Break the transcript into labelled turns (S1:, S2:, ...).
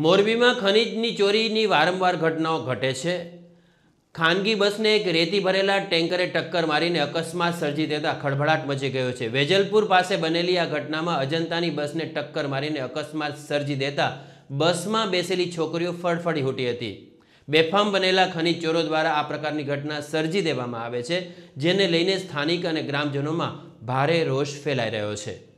S1: મોરબીમાં ખનીજની ચોરીની વારંવાર ઘટનાઓ ઘટે છે ખાનગી બસને એક રેતી ભરેલા ટેન્કરે ટક્કર મારીને અકસ્માત સર્જી દેતા ખળભળાટ મચી ગયો છે વેજલપુર પાસે બનેલી આ ઘટનામાં અજંતાની બસને ટક્કર મારીને અકસ્માત સર્જી દેતા બસમાં બેસેલી છોકરીઓ ફડફડી ઉઠી હતી બેફામ બનેલા ખનીજ ચોરો દ્વારા આ પ્રકારની ઘટના સર્જી દેવામાં આવે છે જેને લઈને સ્થાનિક અને ગ્રામજનોમાં ભારે રોષ ફેલાઈ રહ્યો છે